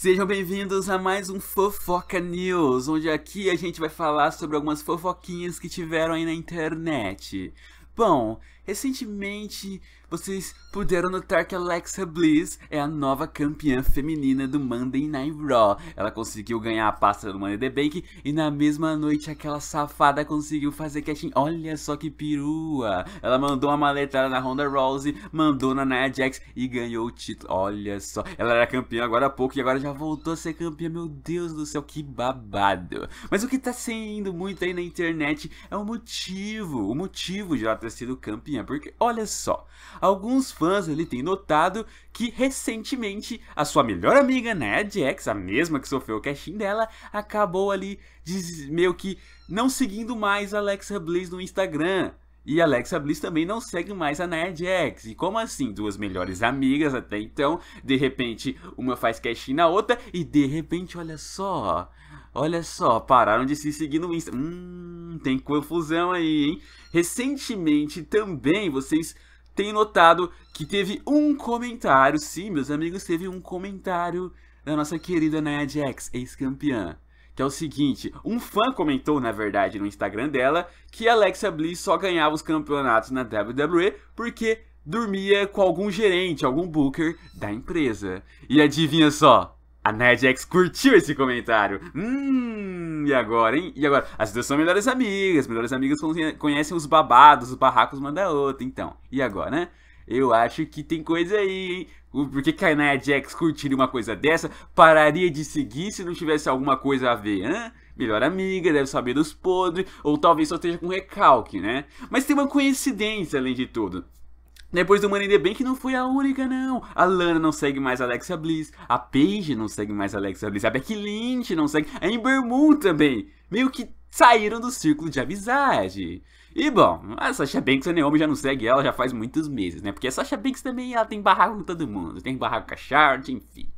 Sejam bem-vindos a mais um Fofoca News, onde aqui a gente vai falar sobre algumas fofoquinhas que tiveram aí na internet. Bom, Recentemente, vocês puderam notar que Alexa Bliss é a nova campeã feminina do Monday Night Raw. Ela conseguiu ganhar a pasta do Money the Bank e na mesma noite aquela safada conseguiu fazer casting. Olha só que perua! Ela mandou uma maletada na Ronda Rousey, mandou na Nia Jax e ganhou o título. Olha só, ela era campeã agora há pouco e agora já voltou a ser campeã. Meu Deus do céu, que babado! Mas o que tá sendo muito aí na internet é o motivo, o motivo de ela ter sido campeã porque olha só, alguns fãs ele tem notado que recentemente a sua melhor amiga, né, Jax, a mesma que sofreu o casting dela, acabou ali meio que não seguindo mais Alexa Bliss no Instagram. E Alexa Bliss também não segue mais a Nia Jax. E como assim? Duas melhores amigas até então, de repente uma faz casting na outra e de repente, olha só, Olha só, pararam de se seguir no Insta. Hum, tem confusão aí, hein? Recentemente também vocês têm notado que teve um comentário, sim, meus amigos, teve um comentário da nossa querida Nia Jax, ex-campeã. Que é o seguinte, um fã comentou, na verdade, no Instagram dela, que Alexa Bliss só ganhava os campeonatos na WWE porque dormia com algum gerente, algum booker da empresa. E adivinha só? A Nerdex curtiu esse comentário. Hum, e agora, hein? E agora? As duas são melhores amigas. Melhores amigas conhecem os babados, os barracos uma da outra. Então, e agora, né? Eu acho que tem coisa aí, hein? Por que, que a Jax curtiria uma coisa dessa? Pararia de seguir se não tivesse alguma coisa a ver, né? Melhor amiga, deve saber dos podres, ou talvez só esteja com recalque, né? Mas tem uma coincidência além de tudo. Depois do Money in the Bank não foi a única, não. A Lana não segue mais a Alexa Bliss. A Paige não segue mais a Alexa Bliss. A Becky Lynch não segue. A Ember Moon também. Meio que saíram do círculo de amizade. E bom, a Sasha Banks e a Naomi já não segue ela já faz muitos meses, né? Porque a Sasha Banks também ela tem barraco com todo mundo. Tem barraco com a Charlotte, enfim.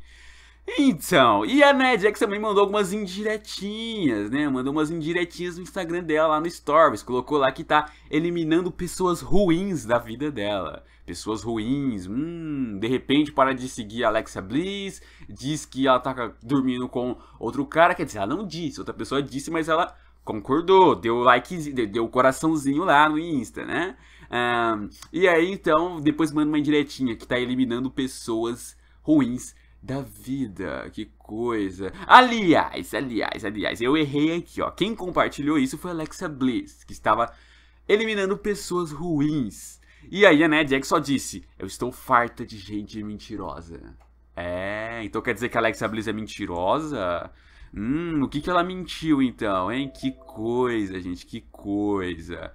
Então, e a Ned Jax também mandou algumas indiretinhas, né? Mandou umas indiretinhas no Instagram dela, lá no Stories. Colocou lá que tá eliminando pessoas ruins da vida dela. Pessoas ruins, hum, de repente para de seguir a Alexa Bliss, diz que ela tá dormindo com outro cara, quer dizer, ela não disse, outra pessoa disse, mas ela concordou, deu like, deu coraçãozinho lá no Insta, né? Um, e aí, então, depois manda uma indiretinha que tá eliminando pessoas ruins da vida. Que coisa. Aliás, aliás, aliás, eu errei aqui, ó. Quem compartilhou isso foi Alexa Bliss, que estava eliminando pessoas ruins. E aí a Ned Jax só disse: Eu estou farta de gente mentirosa. É, então quer dizer que a Alexa Bliss é mentirosa? Hum, o que, que ela mentiu então, hein? Que coisa, gente, que coisa.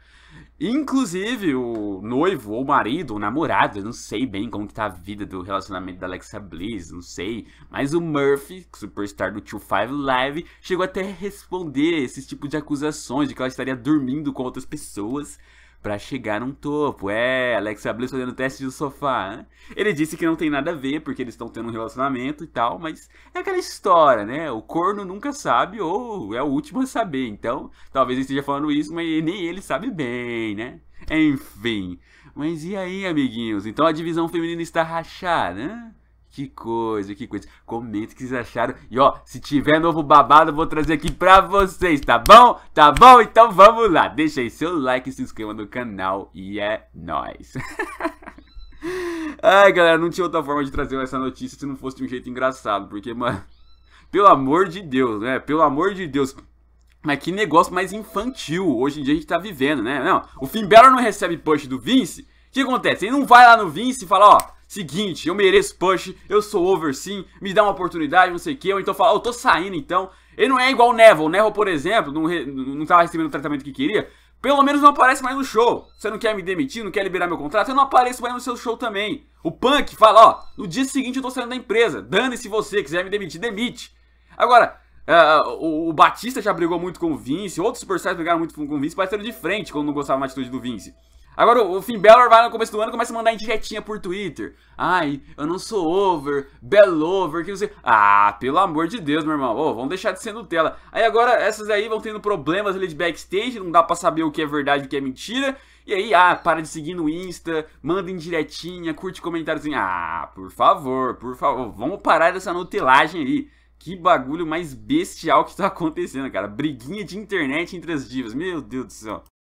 Inclusive, o noivo, ou marido, ou namorado, eu não sei bem como que tá a vida do relacionamento da Alexa Bliss, não sei. Mas o Murphy, superstar do Two Five Live, chegou até a responder esses tipos de acusações de que ela estaria dormindo com outras pessoas para chegar num topo. É, Alexa Bliss fazendo teste de sofá. Né? Ele disse que não tem nada a ver, porque eles estão tendo um relacionamento e tal, mas é aquela história, né? O corno nunca sabe ou é o último a saber. Então, talvez ele esteja falando isso, mas nem ele sabe bem, né? Enfim. Mas e aí, amiguinhos? Então a divisão feminina está rachada, né? Que coisa, que coisa. Comenta o que vocês acharam. E ó, se tiver novo babado, eu vou trazer aqui pra vocês, tá bom? Tá bom? Então vamos lá. Deixa aí seu like, se inscreva no canal e é nóis. Ai, galera, não tinha outra forma de trazer essa notícia se não fosse de um jeito engraçado. Porque, mano, pelo amor de Deus, né? Pelo amor de Deus. Mas que negócio mais infantil hoje em dia a gente tá vivendo, né? Não, o Finn Balor não recebe push do Vince. O que acontece? Ele não vai lá no Vince e fala, ó seguinte, eu mereço push, eu sou over sim, me dá uma oportunidade, não sei o que, ou então fala, ah, eu tô saindo então. Ele não é igual o Neville, o Neville, por exemplo, não, re, não tava recebendo o tratamento que queria, pelo menos não aparece mais no show. Você não quer me demitir, não quer liberar meu contrato, eu não apareço mais no seu show também. O Punk fala, ó, no dia seguinte eu tô saindo da empresa, dane-se você, quiser me demitir, demite. Agora, Uh, o, o, Batista já brigou muito com o Vince, outros superstars brigaram muito com o Vince, parecendo de frente quando não gostavam da atitude do Vince. Agora o Finn Balor vai no começo do ano e começa a mandar indiretinha por Twitter. Ai, eu não sou over, bell over, que não sei. Ah, pelo amor de Deus, meu irmão. Oh, vamos deixar de ser Nutella. Aí agora essas aí vão tendo problemas ali de backstage, não dá pra saber o que é verdade e o que é mentira. E aí, ah, para de seguir no Insta, manda indiretinha, curte comentáriozinho. Ah, por favor, por favor, vamos parar dessa nutelagem aí. Que bagulho mais bestial que tá acontecendo, cara. Briguinha de internet entre as divas. Meu Deus do céu.